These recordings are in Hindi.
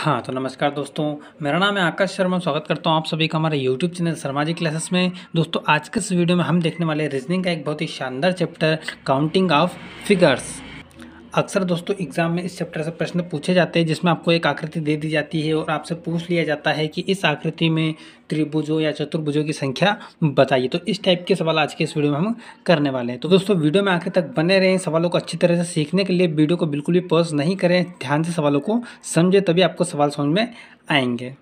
हाँ तो नमस्कार दोस्तों मेरा नाम है आकाश शर्मा स्वागत करता हूँ आप सभी का हमारे YouTube channel Sharma ji classes में दोस्तों आज के इस वीडियो में हम देखने वाले रीजनिंग का एक बहुत ही शानदार चैप्टर काउंटिंग ऑफ फिगर्स अक्सर दोस्तों एग्जाम में इस चैप्टर से प्रश्न पूछे जाते हैं जिसमें आपको एक आकृति दे दी जाती है और आपसे पूछ लिया जाता है कि इस आकृति में त्रिभुजों या चतुर्भुजों की संख्या बताइए तो इस टाइप के सवाल आज के इस वीडियो में हम करने वाले हैं तो दोस्तों वीडियो में आखिर तक बने रहें सवालों को अच्छी तरह से सीखने के लिए वीडियो को बिल्कुल भी पॉज नहीं करें ध्यान से सवालों को समझें तभी आपको सवाल समझ में आएंगे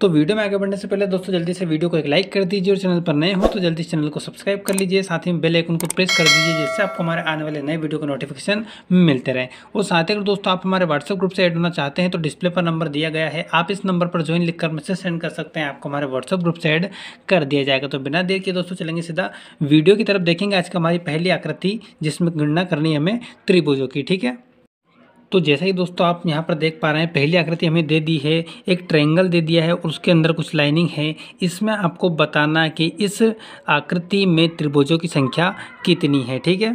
तो वीडियो में आगे बढ़ने से पहले दोस्तों जल्दी से वीडियो को एक लाइक कर दीजिए और चैनल पर नए हो तो जल्दी चैनल को सब्सक्राइब कर लीजिए साथ ही बेल आइकन को प्रेस कर दीजिए जिससे आपको हमारे आने वाले नए वीडियो के नोटिफिकेशन मिलते रहे और साथ ही अगर दोस्तों आप हमारे व्हाट्सअप ग्रुप से एड होना चाहते हैं तो डिस्प्ले पर नंबर दिया गया है आप इस नंबर पर ज्वाइन लिखकर मैसेज सेंड कर सकते हैं आपको हमारे व्हाट्सएप ग्रुप से ऐड कर दिया जाएगा तो बिना देर के दोस्तों चलेंगे सीधा वीडियो की तरफ देखेंगे आज की हमारी पहली आकृति जिसमें गणना करनी है हमें त्रिभुजों की ठीक है तो जैसा ही दोस्तों आप यहाँ पर देख पा रहे हैं पहली आकृति हमें दे दी है एक ट्रायंगल दे दिया है और उसके अंदर कुछ लाइनिंग है इसमें आपको बताना है कि इस आकृति में त्रिभुजों की संख्या कितनी है ठीक है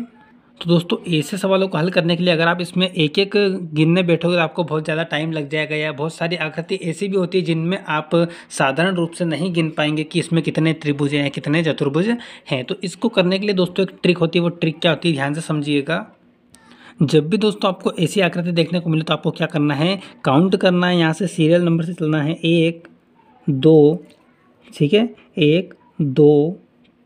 तो दोस्तों ऐसे सवालों को हल करने के लिए अगर आप इसमें एक एक गिनने बैठोगे तो आपको बहुत ज़्यादा टाइम लग जाएगा या बहुत सारी आकृति ऐसी भी होती है जिनमें आप साधारण रूप से नहीं गिन पाएंगे कि इसमें कितने त्रिभुज हैं कितने चतुर्भुज हैं तो इसको करने के लिए दोस्तों एक ट्रिक होती है वो ट्रिक क्या होती है ध्यान से समझिएगा जब भी दोस्तों आपको ऐसी आकृति देखने को मिले तो आपको क्या करना है काउंट करना है यहाँ से सीरियल नंबर से चलना है एक दो ठीक है एक दो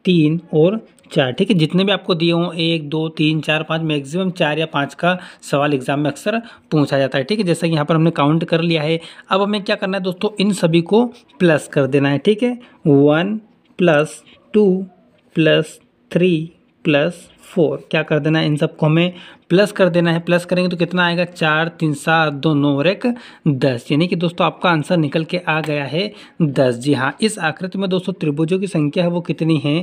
तीन और चार ठीक है जितने भी आपको दिए हों एक दो तीन चार पाँच मैक्सिमम चार या पाँच का सवाल एग्जाम में अक्सर पूछा जाता है ठीक है जैसा कि यहाँ पर हमने काउंट कर लिया है अब हमें क्या करना है दोस्तों इन सभी को प्लस कर देना है ठीक है one plus two plus three plus four क्या कर देना है इन सबको हमें प्लस कर देना है प्लस करेंगे तो कितना आएगा चार तीन सात दो नौ और एक दस यानी कि दोस्तों आपका आंसर निकल के आ गया है दस जी हाँ इस आकृति में दोस्तों त्रिभुजों की संख्या है वो कितनी है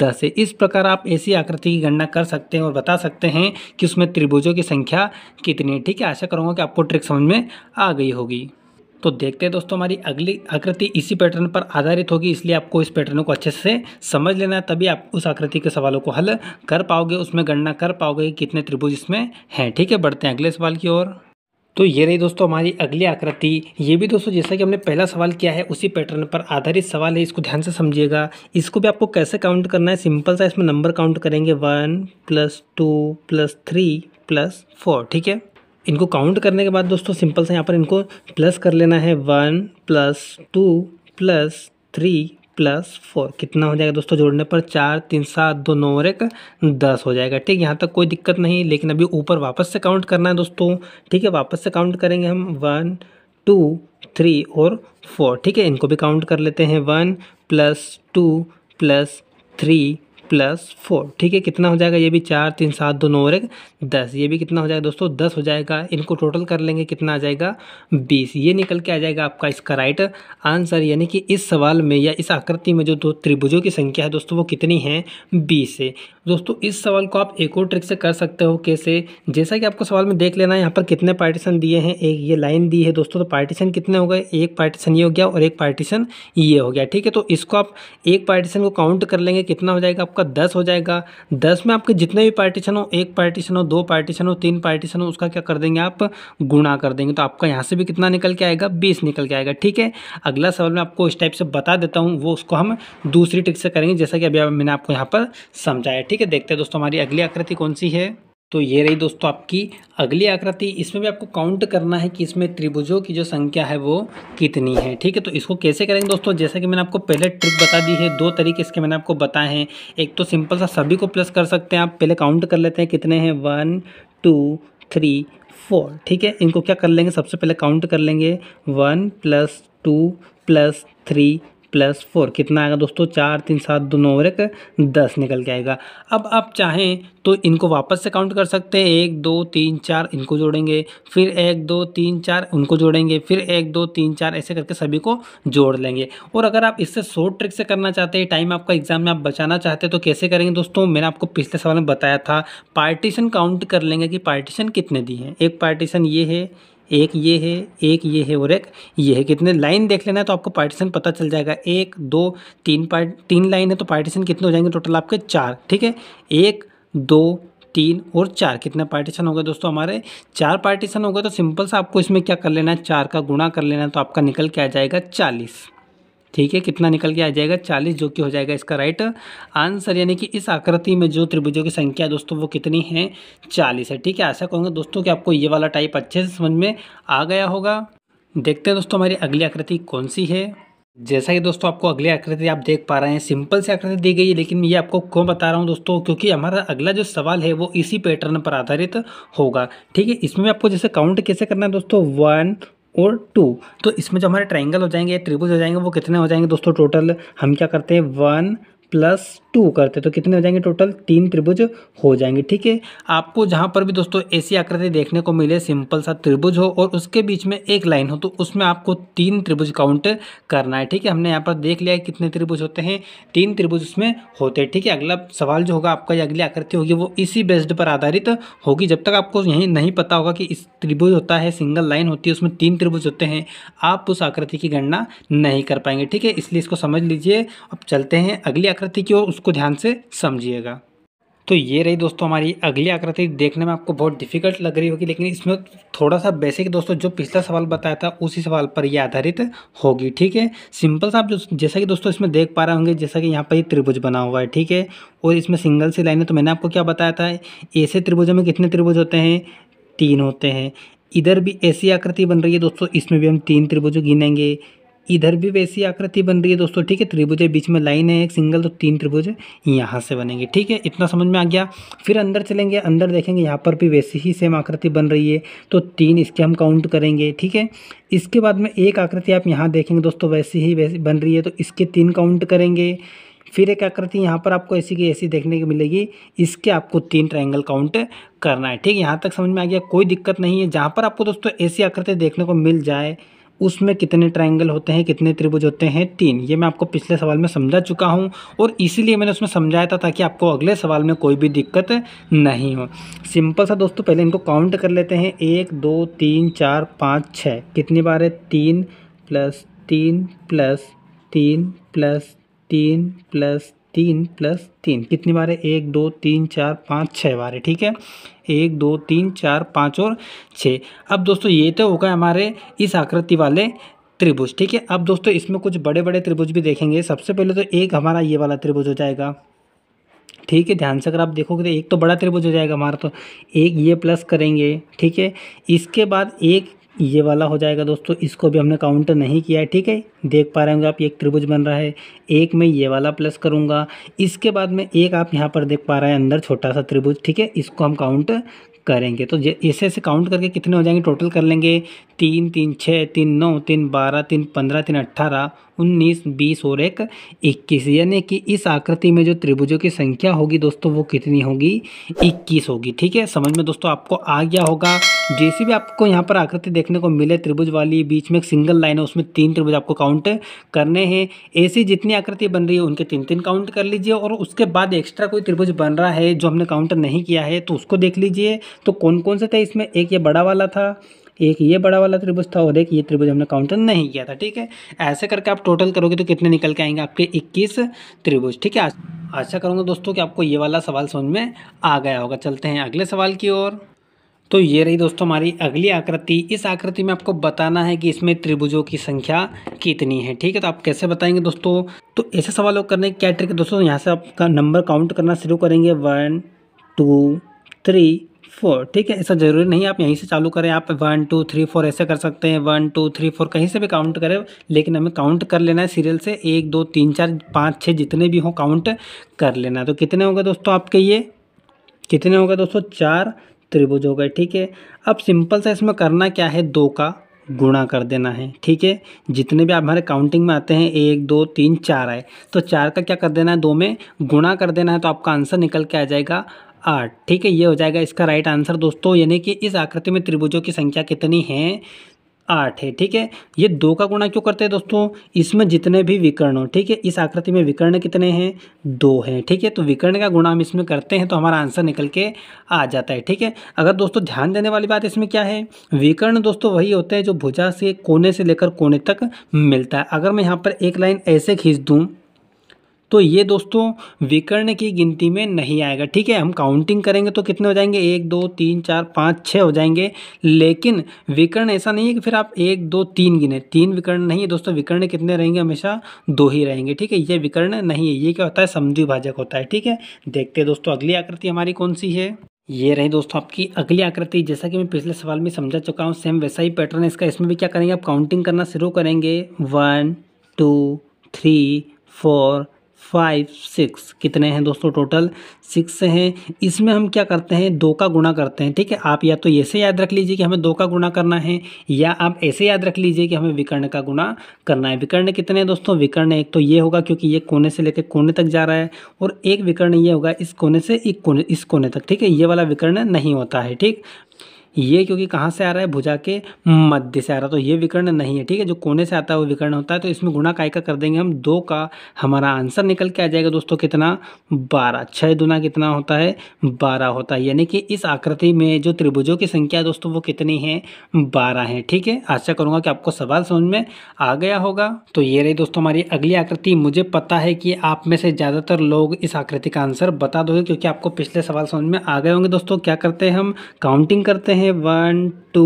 दस है इस प्रकार आप ऐसी आकृति की गणना कर सकते हैं और बता सकते हैं कि उसमें त्रिभुजों की संख्या कितनी है ठीक है आशा करूँगा कि आपको ट्रिक समझ में आ गई होगी तो देखते हैं दोस्तों हमारी अगली आकृति इसी पैटर्न पर आधारित होगी इसलिए आपको इस पैटर्न को अच्छे से समझ लेना है तभी आप उस आकृति के सवालों को हल कर पाओगे उसमें गणना कर पाओगे कि कितने त्रिभुज इसमें हैं ठीक है बढ़ते हैं अगले सवाल की ओर तो ये रही दोस्तों हमारी अगली आकृति ये भी दोस्तों जैसा कि हमने पहला सवाल किया है उसी पैटर्न पर आधारित सवाल है इसको ध्यान से समझिएगा इसको भी आपको कैसे काउंट करना है सिंपल सा इसमें नंबर काउंट करेंगे one plus two plus three plus four ठीक है इनको काउंट करने के बाद दोस्तों सिंपल से यहाँ पर इनको प्लस कर लेना है one plus two plus three plus four कितना हो जाएगा दोस्तों जोड़ने पर चार तीन सात दो नौ और एक दस हो जाएगा ठीक यहाँ तक कोई दिक्कत नहीं लेकिन अभी ऊपर वापस से काउंट करना है दोस्तों ठीक है वापस से काउंट करेंगे हम वन टू थ्री और फोर ठीक है इनको भी काउंट कर लेते हैं one plus two plus three plus four ठीक है कितना हो जाएगा ये भी चार तीन सात दो नौ और एक दस ये भी कितना हो जाएगा दोस्तों दस हो जाएगा इनको टोटल कर लेंगे कितना आ जाएगा बीस ये निकल के आ जाएगा आपका इसका राइट आंसर यानी कि इस सवाल में या इस आकृति में जो दो त्रिभुजों की संख्या है दोस्तों वो कितनी है बीस है दोस्तों इस सवाल को आप एक और ट्रिक से कर सकते हो कैसे जैसा कि आपको सवाल में देख लेना है यहाँ पर कितने पार्टीशन दिए हैं एक ये लाइन दी है दोस्तों तो पार्टीशन कितने हो गए एक पार्टीशन ये हो गया और एक पार्टीशन ये हो गया ठीक है तो इसको आप एक पार्टीशन को काउंट कर लेंगे कितना हो जाएगा आपका दस हो जाएगा दस में आपके जितने भी पार्टीशन हो एक पार्टीशन हो दो पार्टीशन हो तीन पार्टीशन हो उसका क्या कर देंगे आप गुणा कर देंगे तो आपका यहाँ से भी कितना निकल के आएगा बीस निकल के आएगा ठीक है अगला सवाल मैं आपको इस टाइप से बता देता हूँ वो उसको हम दूसरी ट्रिक से करेंगे जैसा कि अभी मैंने आपको यहाँ पर समझाया ठीक है देखते हैं दोस्तों हमारी अगली आकृति कौन सी है तो ये रही दोस्तों आपकी अगली आकृति इसमें भी आपको काउंट करना है कि इसमें त्रिभुजों की जो संख्या है वो कितनी है ठीक है तो इसको कैसे करेंगे दोस्तों जैसा कि मैंने आपको पहले ट्रिक बता दी है दो तरीके इसके मैंने आपको बताए हैं एक तो सिंपल सा सभी को प्लस कर सकते हैं आप पहले काउंट कर लेते हैं कितने हैं वन टू थ्री फोर ठीक है इनको क्या कर लेंगे सबसे पहले काउंट कर लेंगे one plus two plus three plus four कितना आएगा दोस्तों चार तीन सात दो नौ और एक दस निकल के आएगा अब आप चाहें तो इनको वापस से काउंट कर सकते हैं एक दो तीन चार इनको जोड़ेंगे फिर एक दो तीन चार उनको जोड़ेंगे फिर एक दो तीन चार ऐसे करके सभी को जोड़ लेंगे और अगर आप इससे शॉर्ट ट्रिक से करना चाहते हैं टाइम आपका एग्जाम में आप बचाना चाहते हैं तो कैसे करेंगे दोस्तों मैंने आपको पिछले सवाल में बताया था पार्टीशन काउंट कर लेंगे कि पार्टीशन कितने दी है एक पार्टीशन ये है एक ये है एक ये है और एक ये है कितने लाइन देख लेना है तो आपको पार्टीशन पता चल जाएगा एक दो तीन पार्ट तीन लाइन है तो पार्टीशन कितने हो जाएंगे टोटल आपके चार ठीक है एक दो तीन और चार कितने पार्टीशन हो गए दोस्तों हमारे चार पार्टीशन हो गए तो सिंपल सा आपको इसमें क्या कर लेना है चार का गुणा कर लेना है तो आपका निकल के आ जाएगा चालीस ठीक है कितना निकल के आ जाएगा चालीस जो कि हो जाएगा इसका राइट आंसर यानी कि इस आकृति में जो त्रिभुजों की संख्या है दोस्तों वो कितनी है चालीस है ठीक है ऐसा कहूँगा दोस्तों कि आपको ये वाला टाइप अच्छे से समझ में आ गया होगा देखते हैं दोस्तों हमारी अगली आकृति कौन सी है जैसा कि दोस्तों आपको अगली आकृति आप देख पा रहे हैं सिंपल सी आकृति दी गई है लेकिन ये आपको क्यों बता रहा हूँ दोस्तों क्योंकि हमारा अगला जो सवाल है वो इसी पैटर्न पर आधारित होगा ठीक है इसमें आपको जैसे काउंट कैसे करना है दोस्तों वन और टू तो इसमें जो हमारे ट्राइंगल हो जाएंगे त्रिभुज हो जाएंगे वो कितने हो जाएंगे दोस्तों टोटल हम क्या करते हैं वन प्लस टू करते तो कितने हो जाएंगे टोटल तीन त्रिभुज हो जाएंगे ठीक है आपको जहाँ पर भी दोस्तों ऐसी आकृति देखने को मिले सिंपल सा त्रिभुज हो और उसके बीच में एक लाइन हो तो उसमें आपको तीन त्रिभुज काउंट करना है ठीक है हमने यहाँ पर देख लिया है कितने त्रिभुज होते हैं तीन त्रिभुज उसमें होते हैं ठीक है अगला सवाल जो होगा आपका अगली आकृति होगी वो इसी बेस्ड पर आधारित होगी जब तक आपको यही नहीं पता होगा कि इस त्रिभुज होता है सिंगल लाइन होती है उसमें तीन त्रिभुज होते हैं आप उस आकृति की गणना नहीं कर पाएंगे ठीक है इसलिए इसको समझ लीजिए अब चलते हैं अगली आकृति की हो उसको ध्यान से समझिएगा तो ये रही दोस्तों हमारी अगली आकृति देखने में आपको बहुत डिफिकल्ट लग रही होगी लेकिन इसमें थोड़ा सा बेसिक दोस्तों जो पिछला सवाल बताया था उसी सवाल पर ये आधारित होगी ठीक है सिंपल सा आप जो जैसा कि दोस्तों इसमें देख पा रहे होंगे जैसा कि यहाँ पर ये त्रिभुज बना हुआ है ठीक है और इसमें सिंगल सी लाइन है तो मैंने आपको क्या बताया था ऐसे त्रिभुजों में कितने त्रिभुज होते हैं तीन होते हैं इधर भी ऐसी आकृति बन रही है दोस्तों इसमें भी हम तीन त्रिभुज गिनेंगे इधर भी वैसी आकृति बन रही है दोस्तों ठीक है त्रिभुज है बीच में लाइन है एक सिंगल तो तीन त्रिभुज यहाँ से बनेंगे ठीक है इतना समझ में आ गया फिर अंदर चलेंगे अंदर देखेंगे यहाँ पर भी वैसी ही सेम आकृति बन रही है तो तीन इसके हम काउंट करेंगे ठीक है इसके बाद में एक आकृति आप यहाँ देखेंगे दोस्तों वैसी ही वैसी बन रही है तो इसके तीन काउंट करेंगे फिर एक आकृति यहाँ पर आपको ऐसी की ऐसी देखने को मिलेगी इसके आपको तीन ट्रायंगल काउंट करना है ठीक है यहाँ तक समझ में आ गया कोई दिक्कत नहीं है जहाँ पर आपको दोस्तों ऐसी आकृति देखने को मिल जाए उसमें कितने ट्रायंगल होते हैं कितने त्रिभुज होते हैं तीन ये मैं आपको पिछले सवाल में समझा चुका हूँ और इसीलिए मैंने उसमें समझाया था ताकि आपको अगले सवाल में कोई भी दिक्कत नहीं हो सिंपल सा दोस्तों पहले इनको काउंट कर लेते हैं एक दो तीन चार पाँच छः कितनी बार है तीन प्लस तीन प्लस तीन प्लस तीन प्लस तीन प्लस तीन कितनी बार है एक दो तीन चार पाँच छः बार है ठीक है एक दो तीन चार पाँच और छः अब दोस्तों ये तो होगा हमारे इस आकृति वाले त्रिभुज ठीक है अब दोस्तों इसमें कुछ बड़े बड़े त्रिभुज भी देखेंगे सबसे पहले तो एक हमारा ये वाला त्रिभुज हो जाएगा ठीक है ध्यान से अगर आप देखोगे तो एक तो बड़ा त्रिभुज हो जाएगा हमारा तो एक ये प्लस करेंगे ठीक है इसके बाद एक ये वाला हो जाएगा दोस्तों इसको भी हमने काउंट नहीं किया है ठीक है देख पा रहे होंगे आप एक त्रिभुज बन रहा है एक में ये वाला प्लस करूंगा इसके बाद में एक आप यहाँ पर देख पा रहे हैं अंदर छोटा सा त्रिभुज ठीक है इसको हम काउंट करेंगे तो ऐसे ऐसे काउंट करके कितने हो जाएंगे टोटल कर लेंगे तीन तीन छः तीन नौ तीन बारह तीन पंद्रह तीन अट्ठारह उन्नीस बीस और एक इक्कीस यानी कि इस आकृति में जो त्रिभुजों की संख्या होगी दोस्तों वो कितनी होगी इक्कीस होगी ठीक है समझ में दोस्तों आपको आ गया होगा जैसे भी आपको यहाँ पर आकृति देखने को मिले त्रिभुज वाली बीच में एक सिंगल लाइन है उसमें तीन त्रिभुज आपको काउंट करने हैं ऐसी जितनी आकृति बन रही है उनके तीन तीन काउंट कर लीजिए और उसके बाद एक्स्ट्रा कोई त्रिभुज बन रहा है जो हमने काउंट नहीं किया है तो उसको देख लीजिए तो कौन कौन से थे इसमें एक ये बड़ा वाला था एक ये बड़ा वाला त्रिभुज था और एक ये त्रिभुज हमने काउंटर नहीं किया था ठीक है ऐसे करके आप टोटल करोगे तो कितने निकल के आएंगे आपके 21 त्रिभुज ठीक है आशा अच्छा करूँगा दोस्तों कि आपको ये वाला सवाल समझ में आ गया होगा चलते हैं अगले सवाल की ओर तो ये रही दोस्तों हमारी अगली आकृति इस आकृति में आपको बताना है कि इसमें त्रिभुजों की संख्या कितनी है ठीक है तो आप कैसे बताएंगे दोस्तों तो ऐसे सवालों करने की क्या ट्रिक दोस्तों यहाँ से आपका नंबर काउंट करना शुरू करेंगे वन टू थ्री फोर ठीक है ऐसा ज़रूरी नहीं आप यहीं से चालू करें आप वन टू थ्री फोर ऐसे कर सकते हैं वन टू थ्री फोर कहीं से भी काउंट करें लेकिन हमें काउंट कर लेना है सीरियल से एक दो तीन चार पाँच छः जितने भी हों काउंट कर लेना है तो कितने होंगे दोस्तों आपके ये कितने होंगे दोस्तों चार त्रिभुज हो गए ठीक है अब सिंपल सा इसमें करना क्या है दो का गुणा कर देना है ठीक है जितने भी आप हमारे काउंटिंग में आते हैं एक दो तीन चार आए तो चार का क्या कर देना है दो में गुणा कर देना है तो आपका आंसर निकल के आ जाएगा आठ हाँ, ठीक है ये हो जाएगा इसका राइट आंसर दोस्तों यानी कि इस आकृति में त्रिभुजों की संख्या कितनी है आठ है ठीक है ये दो का गुणा क्यों करते हैं दोस्तों इसमें जितने भी विकर्ण हो ठीक है इस आकृति में विकर्ण कितने हैं दो हैं ठीक है तो विकर्ण का गुणा हम इसमें करते हैं तो हमारा आंसर निकल के आ जाता है ठीक है अगर दोस्तों ध्यान देने वाली बात इसमें क्या है विकर्ण दोस्तों वही होते हैं जो भुजा से कोने से लेकर कोने तक मिलता है अगर मैं यहाँ पर एक लाइन ऐसे खींच दूँ तो ये दोस्तों विकर्ण की गिनती में नहीं आएगा ठीक है हम काउंटिंग करेंगे तो कितने हो जाएंगे एक दो तीन चार पाँच छः हो जाएंगे लेकिन विकर्ण ऐसा नहीं है कि फिर आप एक दो तीन गिने तीन विकर्ण नहीं है दोस्तों विकर्ण कितने रहेंगे हमेशा दो ही रहेंगे ठीक है ये विकर्ण नहीं है ये क्या होता है भाजक होता है ठीक है देखते हैं दोस्तों अगली आकृति हमारी कौन सी है ये रही दोस्तों आपकी अगली आकृति जैसा कि मैं पिछले सवाल में समझा चुका हूँ सेम वैसा ही पैटर्न है इसका इसमें भी क्या करेंगे आप काउंटिंग करना शुरू करेंगे one two three four five six कितने हैं दोस्तों टोटल सिक्स हैं इसमें हम क्या करते हैं दो का गुणा करते हैं ठीक है आप या तो ऐसे याद रख लीजिए कि हमें दो का गुणा करना है या आप ऐसे याद रख लीजिए कि हमें विकर्ण का गुणा करना है विकर्ण कितने हैं दोस्तों विकर्ण एक तो ये होगा क्योंकि ये कोने से लेकर कोने तक जा रहा है और एक विकर्ण ये होगा इस कोने से एक कोने इस कोने तक ठीक है ये वाला विकर्ण नहीं होता है ठीक ये क्योंकि कहाँ से आ रहा है भुजा के मध्य से आ रहा है तो ये विकर्ण नहीं है ठीक है जो कोने से आता है वो विकर्ण होता है तो इसमें गुणा काय का कर देंगे हम दो का हमारा आंसर निकल के आ जाएगा दोस्तों कितना बारह छः दुना कितना होता है बारह होता है यानी कि इस आकृति में जो त्रिभुजों की संख्या दोस्तों वो कितनी है बारह है ठीक है आशा करूँगा कि आपको सवाल समझ में आ गया होगा तो ये रही दोस्तों हमारी अगली आकृति मुझे पता है कि आप में से ज़्यादातर लोग इस आकृति का आंसर बता दोगे क्योंकि आपको पिछले सवाल समझ में आ गए होंगे दोस्तों क्या करते हैं हम काउंटिंग करते हैं हैं one two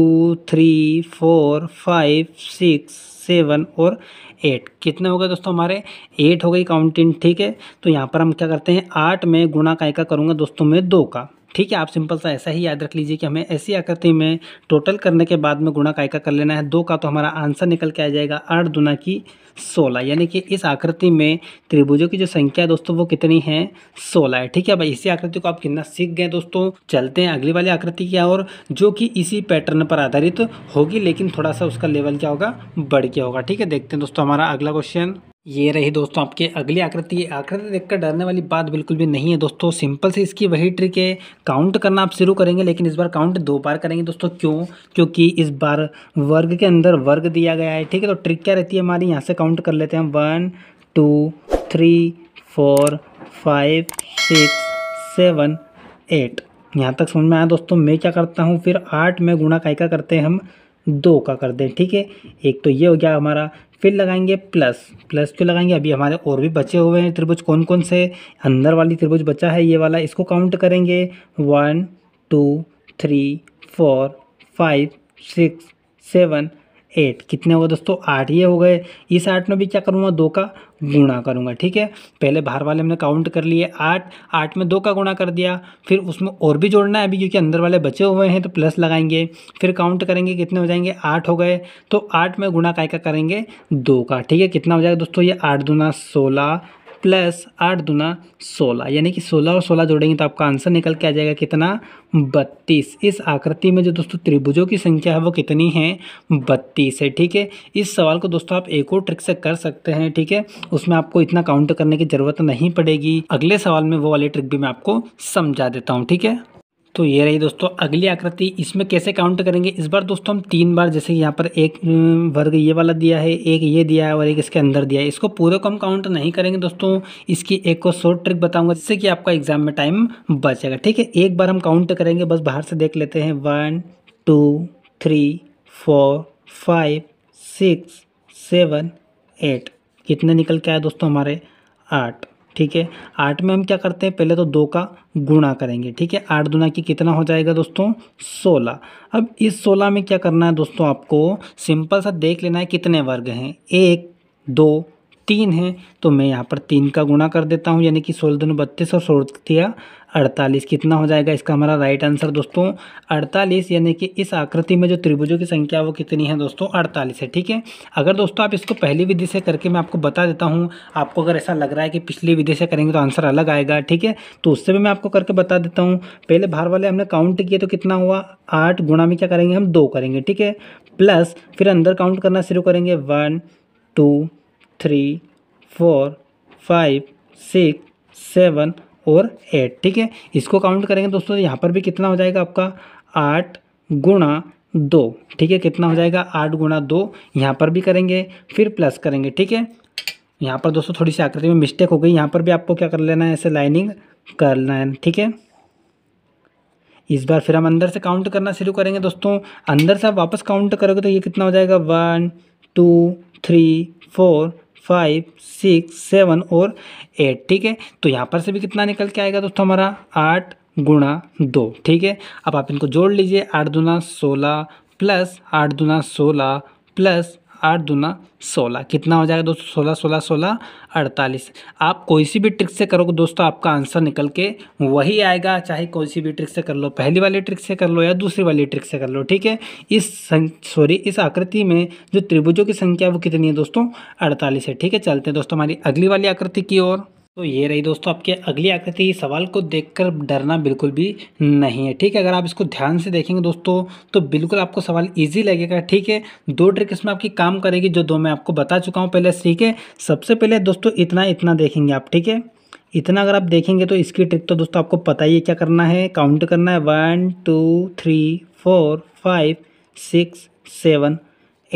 three four five six seven और एट कितने हो गए दोस्तों हमारे एट हो गई काउंटिंग ठीक है तो यहाँ पर हम क्या करते हैं आठ में गुणा काय का करूँगा दोस्तों में दो का ठीक है आप सिंपल सा ऐसा ही याद रख लीजिए कि हमें ऐसी आकृति में टोटल करने के बाद में गुणा कायका कर लेना है दो का तो हमारा आंसर निकल के आ जाएगा आठ दुना की सोलह यानी कि इस आकृति में त्रिभुजों की जो संख्या है दोस्तों वो कितनी है सोलह है ठीक है भाई इसी आकृति को आप कितना सीख गए दोस्तों चलते हैं अगली वाली आकृति की और जो कि इसी पैटर्न पर आधारित होगी लेकिन थोड़ा सा उसका लेवल क्या होगा बढ़ गया होगा ठीक है देखते हैं दोस्तों हमारा अगला क्वेश्चन ये रही दोस्तों आपकी अगली आकृति ये आकृति देखकर डरने वाली बात बिल्कुल भी नहीं है दोस्तों सिंपल से इसकी वही ट्रिक है काउंट करना आप शुरू करेंगे लेकिन इस बार काउंट दो बार करेंगे दोस्तों क्यों क्योंकि इस बार वर्ग के अंदर वर्ग दिया गया है ठीक है तो ट्रिक क्या रहती है हमारी यहाँ से काउंट कर लेते हैं one two three four five six seven eight यहाँ तक समझ में आया दोस्तों मैं क्या करता हूँ फिर आठ में गुणा कायका का करते हैं हम दो का कर दें ठीक है एक तो ये हो गया हमारा फिर लगाएंगे प्लस प्लस क्यों लगाएंगे अभी हमारे और भी बचे हुए हैं त्रिभुज कौन कौन से अंदर वाली त्रिभुज बचा है ये वाला इसको काउंट करेंगे one two three four five six seven eight कितने हुए दोस्तों आठ ये हो गए इस आठ में भी क्या करूँगा दो का गुणा करूँगा ठीक है पहले बाहर वाले हमने काउंट कर लिए आठ आठ में दो का गुणा कर दिया फिर उसमें और भी जोड़ना है अभी क्योंकि अंदर वाले बचे हुए हैं तो प्लस लगाएंगे फिर काउंट करेंगे कितने हो जाएंगे आठ हो गए तो आठ में गुणा काय का करेंगे दो का ठीक है कितना हो जाएगा दोस्तों ये आठ दूना सोलह प्लस आठ दुना सोलह यानी कि सोलह और सोलह जोड़ेंगे तो आपका आंसर निकल के आ जाएगा कितना बत्तीस इस आकृति में जो दोस्तों त्रिभुजों की संख्या है वो कितनी है बत्तीस है ठीक है इस सवाल को दोस्तों आप एक और ट्रिक से कर सकते हैं ठीक है उसमें आपको इतना काउंट करने की ज़रूरत नहीं पड़ेगी अगले सवाल में वो वाली ट्रिक भी मैं आपको समझा देता हूँ ठीक है तो ये रही दोस्तों अगली आकृति इसमें कैसे काउंट करेंगे इस बार दोस्तों हम तीन बार जैसे यहाँ पर एक वर्ग ये वाला दिया है एक ये दिया है और एक इसके अंदर दिया है इसको पूरे को हम काउंट नहीं करेंगे दोस्तों इसकी एक को शॉर्ट ट्रिक बताऊंगा जिससे कि आपका एग्जाम में टाइम बचेगा ठीक है एक बार हम काउंट करेंगे बस बाहर से देख लेते हैं one two three four five six seven eight कितने निकल के आए दोस्तों हमारे आठ ठीक है आठ में हम क्या करते हैं पहले तो दो का गुणा करेंगे ठीक है आठ दुना की कितना हो जाएगा दोस्तों सोलह अब इस सोलह में क्या करना है दोस्तों आपको सिंपल सा देख लेना है कितने वर्ग हैं एक दो तीन है तो मैं यहाँ पर तीन का गुणा कर देता हूँ यानी कि सोलह दोनों बत्तीस और सोलह अड़तालीस कितना हो जाएगा इसका हमारा राइट आंसर दोस्तों अड़तालीस यानी कि इस आकृति में जो त्रिभुजों की संख्या वो कितनी है दोस्तों अड़तालीस है ठीक है अगर दोस्तों आप इसको पहली विधि से करके मैं आपको बता देता हूँ आपको अगर ऐसा लग रहा है कि पिछली विधि से करेंगे तो आंसर अलग आएगा ठीक है तो उससे भी मैं आपको करके बता देता हूँ पहले बाहर वाले हमने काउंट किए तो कितना हुआ आठ गुणा में क्या करेंगे हम दो करेंगे ठीक है प्लस फिर अंदर काउंट करना शुरू करेंगे one two three four five six seven और एट ठीक है इसको काउंट करेंगे दोस्तों यहाँ पर भी कितना हो जाएगा आपका आठ गुणा दो ठीक है कितना हो जाएगा आठ गुणा दो यहाँ पर भी करेंगे फिर प्लस करेंगे ठीक है यहाँ पर दोस्तों थोड़ी सी आकृति में मिस्टेक हो गई यहाँ पर भी आपको क्या कर लेना है ऐसे लाइनिंग कर लेना है ठीक है इस बार फिर हम अंदर से काउंट करना शुरू करेंगे दोस्तों अंदर से आप वापस काउंट करोगे तो ये कितना हो जाएगा one two three four five six seven और एट ठीक है तो यहाँ पर से भी कितना निकल के आएगा दोस्तों हमारा आठ गुणा दो ठीक है अब आप इनको जोड़ लीजिए आठ दुना सोलह प्लस आठ दुना सोलह प्लस आठ दूना सोलह कितना हो जाएगा दोस्तों सोलह सोलह सोलह अड़तालीस आप कोई सी भी ट्रिक से करोगे दोस्तों आपका आंसर निकल के वही आएगा चाहे कोई सी भी ट्रिक से कर लो पहली वाली ट्रिक से कर लो या दूसरी वाली ट्रिक से कर लो ठीक है इस सॉरी इस आकृति में जो त्रिभुजों की संख्या है वो कितनी है दोस्तों अड़तालीस है ठीक है चलते हैं दोस्तों हमारी अगली वाली आकृति की ओर तो ये रही दोस्तों आपकी अगली आकृति सवाल को देखकर डरना बिल्कुल भी नहीं है ठीक है अगर आप इसको ध्यान से देखेंगे दोस्तों तो बिल्कुल आपको सवाल इजी लगेगा ठीक है दो ट्रिक इसमें आपकी काम करेगी जो दो मैं आपको बता चुका हूँ पहले ठीक है सबसे पहले दोस्तों इतना इतना देखेंगे आप ठीक है इतना अगर आप देखेंगे तो इसकी ट्रिक तो दोस्तों आपको पता ही है क्या करना है काउंट करना है one two three four five six seven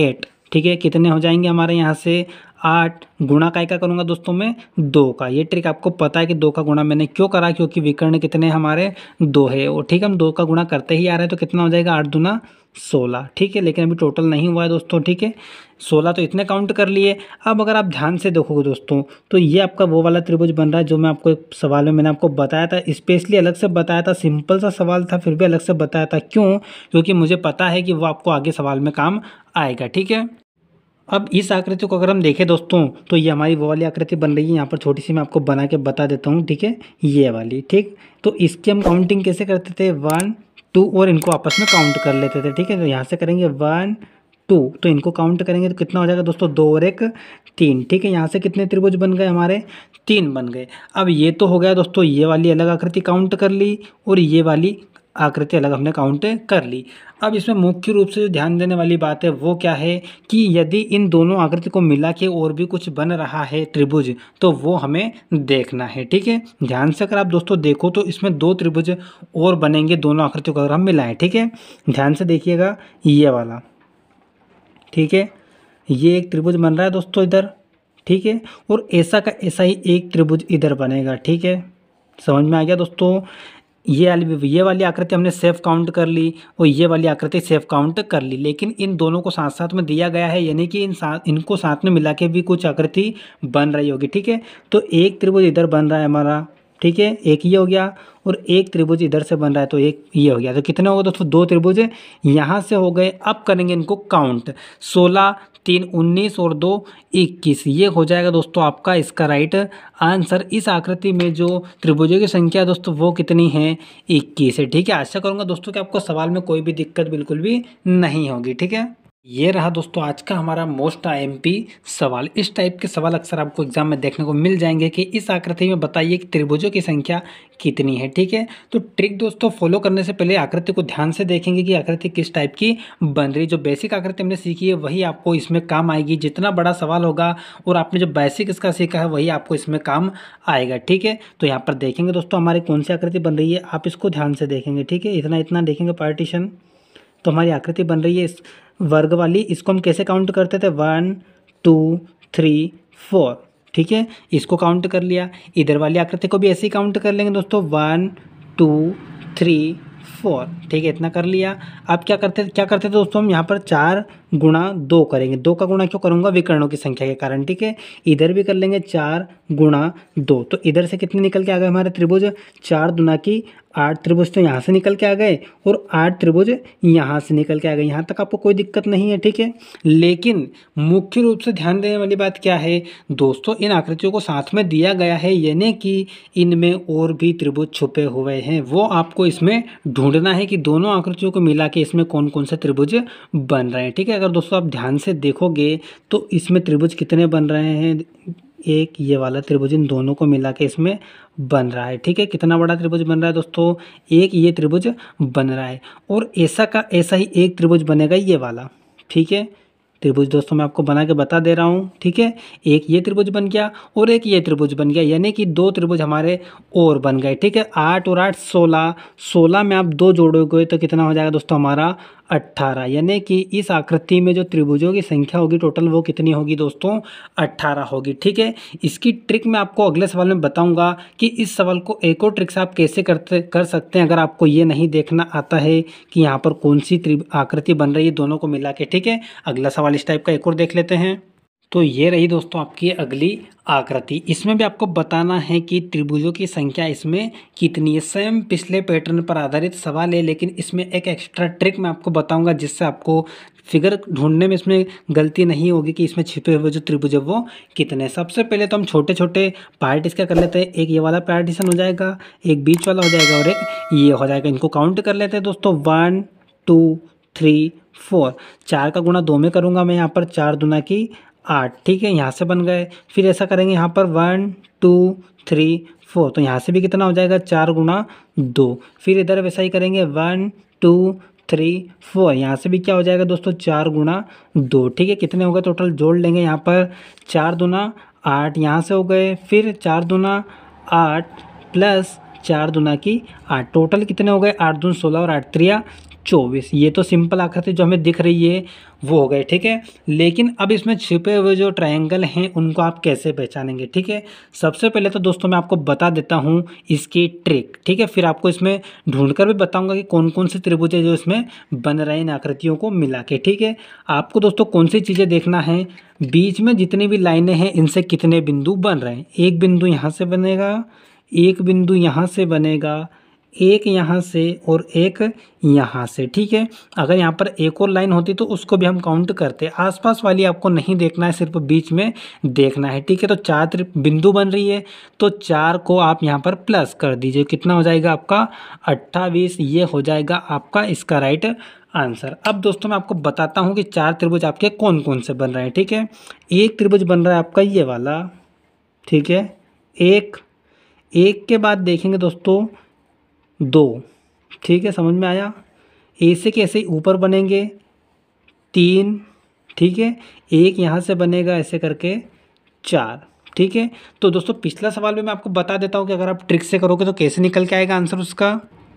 eight ठीक है कितने हो जाएंगे हमारे यहाँ से आठ गुणा का क्या करूँगा दोस्तों मैं दो का ये ट्रिक आपको पता है कि दो का गुणा मैंने क्यों करा क्योंकि विकर्ण कितने हमारे दो है और ठीक है हम दो का गुणा करते ही आ रहे हैं तो कितना हो जाएगा आठ दुना सोलह ठीक है लेकिन अभी टोटल नहीं हुआ है दोस्तों ठीक है सोलह तो इतने काउंट कर लिए अब अगर आप ध्यान से देखोगे दोस्तों तो ये आपका वो वाला त्रिभुज बन रहा है जो मैं आपको एक सवाल में मैंने आपको बताया था स्पेशली अलग से बताया था सिंपल सा सवाल था फिर भी अलग से बताया था क्यों क्योंकि मुझे पता है कि वो आपको आगे सवाल में काम आएगा ठीक है अब इस आकृति को अगर हम देखें दोस्तों तो ये हमारी वो वाली आकृति बन रही है यहाँ पर छोटी सी मैं आपको बना के बता देता हूँ ठीक है ये वाली ठीक तो इसकी हम काउंटिंग कैसे करते थे वन टू और इनको आपस में काउंट कर लेते थे ठीक है तो यहाँ से करेंगे वन टू तो इनको काउंट करेंगे तो कितना हो जाएगा दोस्तों दो और एक तीन ठीक है यहाँ से कितने त्रिभुज बन गए हमारे तीन बन गए अब ये तो हो गया दोस्तों ये वाली अलग आकृति काउंट कर ली और ये वाली आकृति अलग हमने काउंट कर ली अब इसमें मुख्य रूप से जो ध्यान देने वाली बात है वो क्या है कि यदि इन दोनों आकृति को मिला के और भी कुछ बन रहा है त्रिभुज तो वो हमें देखना है ठीक है ध्यान से अगर आप दोस्तों देखो तो इसमें दो त्रिभुज और बनेंगे दोनों आकृतियों को अगर हम मिलाएं ठीक है ध्यान से देखिएगा ये वाला ठीक है ये एक त्रिभुज बन रहा है दोस्तों इधर ठीक है और ऐसा का ऐसा ही एक त्रिभुज इधर बनेगा ठीक है समझ में आ गया दोस्तों ये वाली ये वाली आकृति हमने सेफ काउंट कर ली और ये वाली आकृति सेफ काउंट कर ली लेकिन इन दोनों को साथ साथ में दिया गया है यानी कि इन साथ इनको साथ में मिला के भी कुछ आकृति बन रही होगी ठीक है तो एक त्रिभुज इधर बन रहा है हमारा ठीक है एक ये हो गया और एक त्रिभुज इधर से बन रहा है तो एक ये हो गया तो कितने हो गए दोस्तों दो त्रिभुज यहाँ से हो गए अब करेंगे इनको काउंट सोलह तीन उन्नीस और दो इक्कीस ये हो जाएगा दोस्तों आपका इसका राइट आंसर इस आकृति में जो त्रिभुजों की संख्या है दोस्तों वो कितनी है इक्कीस है ठीक है आशा करूँगा दोस्तों कि आपको सवाल में कोई भी दिक्कत बिल्कुल भी नहीं होगी ठीक है ये रहा दोस्तों आज का हमारा मोस्ट आई एम सवाल इस टाइप के सवाल अक्सर आपको एग्जाम में देखने को मिल जाएंगे कि इस आकृति में बताइए कि त्रिभुजों की संख्या कितनी है ठीक है तो ट्रिक दोस्तों फॉलो करने से पहले आकृति को ध्यान से देखेंगे कि आकृति किस टाइप की बन रही जो बेसिक आकृति हमने सीखी है वही आपको इसमें काम आएगी जितना बड़ा सवाल होगा और आपने जो बेसिक इसका सीखा है वही आपको इसमें काम आएगा ठीक है तो यहाँ पर देखेंगे दोस्तों हमारी कौन सी आकृति बन रही है आप इसको ध्यान से देखेंगे ठीक है इतना इतना देखेंगे पार्टीशन तो हमारी आकृति बन रही है इस वर्ग वाली इसको हम कैसे काउंट करते थे वन टू थ्री फोर ठीक है इसको काउंट कर लिया इधर वाली आकृति को भी ऐसे ही काउंट कर लेंगे दोस्तों वन टू थ्री फोर ठीक है इतना कर लिया अब क्या करते क्या करते थे दोस्तों हम यहाँ पर चार गुणा दो करेंगे दो का गुणा क्यों करूँगा विकर्णों की संख्या के कारण ठीक है इधर भी कर लेंगे चार गुणा दो तो इधर से कितने निकल के आ गए हमारे त्रिभुज चार दुना की आठ त्रिभुज तो यहाँ से निकल के आ गए और आठ त्रिभुज यहाँ से निकल के आ गए यहाँ तक आपको कोई दिक्कत नहीं है ठीक है लेकिन मुख्य रूप से ध्यान देने वाली बात क्या है दोस्तों इन आकृतियों को साथ में दिया गया है यानी कि इनमें और भी त्रिभुज छुपे हुए हैं वो आपको इसमें ढूंढना है कि दोनों आकृतियों को मिला के इसमें कौन कौन से त्रिभुज बन रहे हैं ठीक है अगर अगर दोस्तों आप ध्यान से देखोगे तो इसमें त्रिभुज कितने बन रहे हैं एक ये वाला त्रिभुज इन दोनों को मिला के इसमें बन रहा है ठीक है कितना बड़ा त्रिभुज बन रहा है दोस्तों एक ये त्रिभुज बन रहा है और ऐसा का ऐसा ही एक त्रिभुज बनेगा ये वाला ठीक है त्रिभुज दोस्तों मैं आपको बना के बता दे रहा हूँ ठीक है एक ये त्रिभुज बन गया और एक ये त्रिभुज बन गया यानी कि दो त्रिभुज हमारे और बन गए ठीक है आठ और आठ सोलह सोलह में आप दो जोड़ोगे तो कितना हो जाएगा दोस्तों हमारा अट्ठारह यानी कि इस आकृति में जो त्रिभुजों की संख्या होगी टोटल वो कितनी होगी दोस्तों अट्ठारह होगी ठीक है इसकी ट्रिक मैं आपको अगले सवाल में बताऊंगा कि इस सवाल को एक और ट्रिक से आप कैसे करते कर सकते हैं अगर आपको ये नहीं देखना आता है कि यहाँ पर कौन सी आकृति बन रही है दोनों को मिला के ठीक है अगला सवाल इस टाइप का एक और देख लेते हैं तो ये रही दोस्तों आपकी अगली आकृति इसमें भी आपको बताना है कि त्रिभुजों की संख्या इसमें कितनी है सेम पिछले पैटर्न पर आधारित सवाल है लेकिन इसमें एक एक्स्ट्रा ट्रिक मैं आपको बताऊंगा जिससे आपको फिगर ढूंढने में इसमें गलती नहीं होगी कि इसमें छिपे हुए जो त्रिभुज है वो कितने सबसे पहले तो हम छोटे छोटे पार्ट इसका कर लेते हैं एक ये वाला पार्टीशन हो जाएगा एक बीच वाला हो जाएगा और एक ये हो जाएगा इनको काउंट कर लेते हैं दोस्तों वन टू थ्री फोर चार का गुणा दो में करूँगा मैं यहाँ पर चार दुना की आठ ठीक है यहाँ से बन गए फिर ऐसा करेंगे यहाँ पर वन टू थ्री फोर तो यहाँ से भी कितना हो जाएगा चार गुणा दो फिर इधर वैसा ही करेंगे वन टू थ्री फोर यहाँ से भी क्या हो जाएगा दोस्तों चार गुणा दो ठीक है कितने हो गए टोटल जोड़ लेंगे यहाँ पर चार दुना आठ यहाँ से हो गए फिर चार दुना आठ प्लस चार दुना की आठ टोटल कितने हो गए आठ दून सोलह और आठ त्रिया चौबीस ये तो सिंपल आकृति जो हमें दिख रही है वो हो गए ठीक है लेकिन अब इसमें छिपे हुए जो ट्रायंगल हैं उनको आप कैसे पहचानेंगे ठीक है सबसे पहले तो दोस्तों मैं आपको बता देता हूँ इसकी ट्रिक ठीक है फिर आपको इसमें ढूंढकर भी बताऊँगा कि कौन कौन से त्रिभुजें जो इसमें बन रहे इन आकृतियों को मिला के ठीक है आपको दोस्तों कौन सी चीज़ें देखना है बीच में जितनी भी लाइनें हैं इनसे कितने बिंदु बन रहे हैं एक बिंदु यहाँ से बनेगा एक बिंदु यहाँ से बनेगा एक यहाँ से और एक यहाँ से ठीक है अगर यहाँ पर एक और लाइन होती तो उसको भी हम काउंट करते आसपास वाली आपको नहीं देखना है सिर्फ बीच में देखना है ठीक है तो चार बिंदु बन रही है तो चार को आप यहाँ पर प्लस कर दीजिए कितना हो जाएगा आपका अट्ठावीस ये हो जाएगा आपका इसका राइट आंसर अब दोस्तों मैं आपको बताता हूँ कि चार त्रिभुज आपके कौन कौन से बन रहे हैं ठीक है एक त्रिभुज बन रहा है आपका ये वाला ठीक है एक एक के बाद देखेंगे दोस्तों दो ठीक है समझ में आया ए से कैसे ऊपर बनेंगे तीन ठीक है एक यहाँ से बनेगा ऐसे करके चार ठीक है तो दोस्तों पिछला सवाल भी मैं आपको बता देता हूँ कि अगर आप ट्रिक से करोगे तो कैसे निकल के आएगा आंसर उसका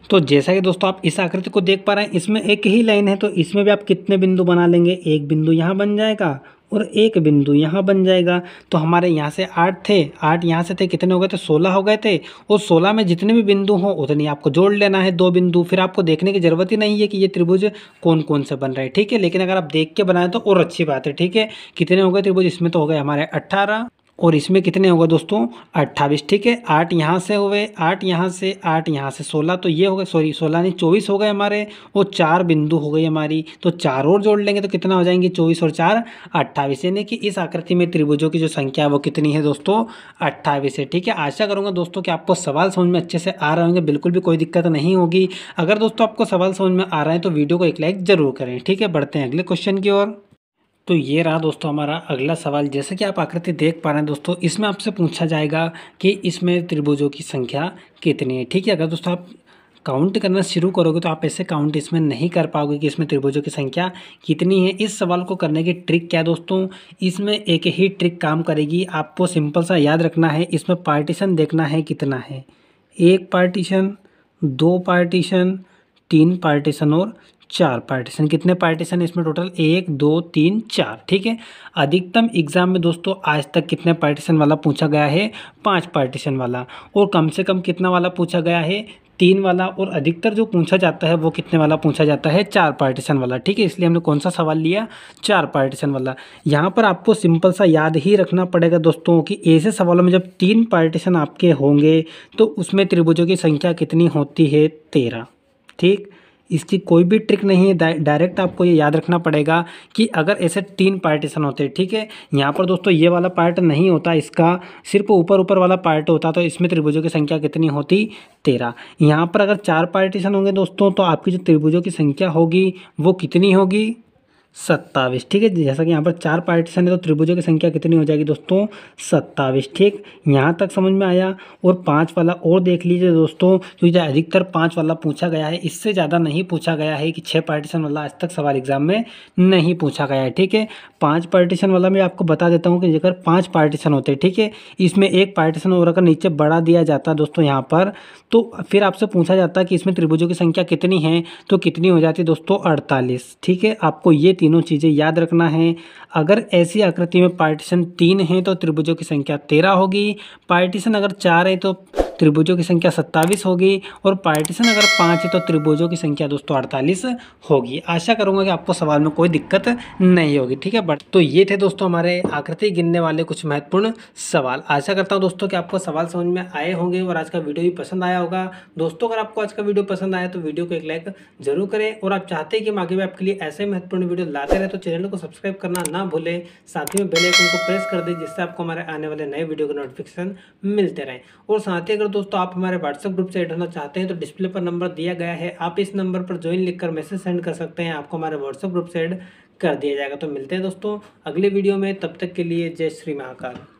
तो जैसा कि दोस्तों आप इस आकृति को देख पा रहे हैं इसमें एक ही लाइन है तो इसमें भी आप कितने बिंदु बना लेंगे एक बिंदु यहाँ बन जाएगा और एक बिंदु यहाँ बन जाएगा तो हमारे यहाँ से आठ थे आठ यहाँ से थे कितने हो गए थे सोलह हो गए थे और सोलह में जितने भी बिंदु हों उतनी आपको जोड़ लेना है दो बिंदु फिर आपको देखने की ज़रूरत ही नहीं है कि ये त्रिभुज कौन कौन से बन रहे हैं ठीक है लेकिन अगर आप देख के बनाएं तो और अच्छी बात है ठीक है कितने हो गए त्रिभुज इसमें तो हो गए हमारे अट्ठारह और इसमें कितने होगा दोस्तों अट्ठाईस ठीक है आठ यहाँ से हुए आठ यहाँ से आठ यहाँ से सोलह तो ये हो गए सॉरी सोलह नहीं चौबीस हो गए हमारे और चार बिंदु हो गई हमारी तो चार और जोड़ लेंगे तो कितना हो जाएंगे चौबीस और चार अट्ठाईस यानी कि इस आकृति में त्रिभुजों की जो संख्या है वो कितनी है दोस्तों अट्ठाईस है ठीक है आशा करूँगा दोस्तों कि आपको सवाल समझ में अच्छे से आ रहे होंगे बिल्कुल भी कोई दिक्कत नहीं होगी अगर दोस्तों आपको सवाल समझ में आ रहा है तो वीडियो को एक लाइक ज़रूर करें ठीक है बढ़ते हैं अगले क्वेश्चन की ओर तो ये रहा दोस्तों हमारा अगला सवाल जैसे कि आप आकृति देख पा रहे हैं दोस्तों इसमें आपसे पूछा जाएगा कि इसमें त्रिभुजों की संख्या कितनी है ठीक है अगर दोस्तों आप काउंट करना शुरू करोगे तो आप ऐसे काउंट इसमें नहीं कर पाओगे कि इसमें त्रिभुजों की संख्या कितनी है इस सवाल को करने की ट्रिक क्या है दोस्तों इसमें एक ही ट्रिक काम करेगी आपको सिंपल सा याद रखना है इसमें पार्टीशन देखना है कितना है एक पार्टीशन दो पार्टीशन तीन पार्टीशन और चार पार्टीशन कितने पार्टीशन इसमें टोटल एक दो तीन चार ठीक है अधिकतम एग्जाम में दोस्तों आज तक कितने पार्टीशन वाला पूछा गया है पांच पार्टीशन वाला और कम से कम कितना वाला पूछा गया है तीन वाला और अधिकतर जो पूछा जाता है वो कितने वाला पूछा जाता है चार पार्टीशन वाला ठीक है इसलिए हमने कौन सा सवाल लिया चार पार्टीशन वाला यहाँ पर आपको सिंपल सा याद ही रखना पड़ेगा दोस्तों कि ऐसे सवालों में जब तीन पार्टीशन आपके होंगे तो उसमें त्रिभुजों की संख्या कितनी होती है तेरह ठीक इसकी कोई भी ट्रिक नहीं है डायरेक्ट आपको ये याद रखना पड़ेगा कि अगर ऐसे तीन पार्टीशन होते हैं ठीक है यहाँ पर दोस्तों ये वाला पार्ट नहीं होता इसका सिर्फ ऊपर ऊपर वाला पार्ट होता तो इसमें त्रिभुजों की संख्या कितनी होती तेरह यहाँ पर अगर चार पार्टीशन होंगे दोस्तों तो आपकी जो त्रिभुजों की संख्या होगी वो कितनी होगी सत्ताईस ठीक है जैसा कि यहाँ पर चार पार्टीशन है तो त्रिभुजों की संख्या कितनी हो जाएगी दोस्तों सत्ताईस ठीक यहाँ तक समझ में आया और पाँच वाला और देख लीजिए दोस्तों क्योंकि अधिकतर पाँच वाला पूछा गया है इससे ज़्यादा नहीं पूछा गया है कि छः पार्टीशन वाला आज तक सवाल एग्जाम में नहीं पूछा गया है ठीक है पाँच पार्टीशन वाला मैं आपको बता देता हूँ कि जेकर पाँच पार्टीशन होते हैं ठीक है इसमें एक पार्टीशन और अगर नीचे बढ़ा दिया जाता दोस्तों यहाँ पर तो फिर आपसे पूछा जाता कि इसमें त्रिभुजों की संख्या कितनी है तो कितनी हो जाती दोस्तों अड़तालीस ठीक है आपको ये तीनों चीज़ें याद रखना है अगर ऐसी आकृति में पार्टीशन तीन है तो त्रिभुजों की संख्या तेरह होगी पार्टीशन अगर चार है तो त्रिभुजों की संख्या सत्ताईस होगी और पार्टीशन अगर पाँच है तो त्रिभुजों की संख्या दोस्तों अड़तालीस होगी आशा करूँगा कि आपको सवाल में कोई दिक्कत नहीं होगी ठीक है बट तो ये थे दोस्तों हमारे आकृति गिनने वाले कुछ महत्वपूर्ण सवाल आशा करता हूँ दोस्तों कि आपको सवाल समझ में आए होंगे और आज का वीडियो भी पसंद आया होगा दोस्तों अगर आपको आज का वीडियो पसंद आया तो वीडियो को एक लाइक जरूर करें और आप चाहते हैं कि हम आगे भी आपके लिए ऐसे महत्वपूर्ण वीडियो लाते रहे तो चैनल को सब्सक्राइब करना ना भूलें साथ ही में बेल आइकन को प्रेस कर दें जिससे आपको हमारे आने वाले नए वीडियो के नोटिफिकेशन मिलते रहें और साथ ही अगर दोस्तों आप हमारे व्हाट्सएप ग्रुप से ऐड होना चाहते हैं तो डिस्प्ले पर नंबर दिया गया है आप इस नंबर पर ज्वाइन लिखकर मैसेज सेंड कर सकते हैं आपको हमारे व्हाट्सएप ग्रुप से ऐड कर दिया जाएगा तो मिलते हैं दोस्तों अगले वीडियो में तब तक के लिए जय श्री महाकाल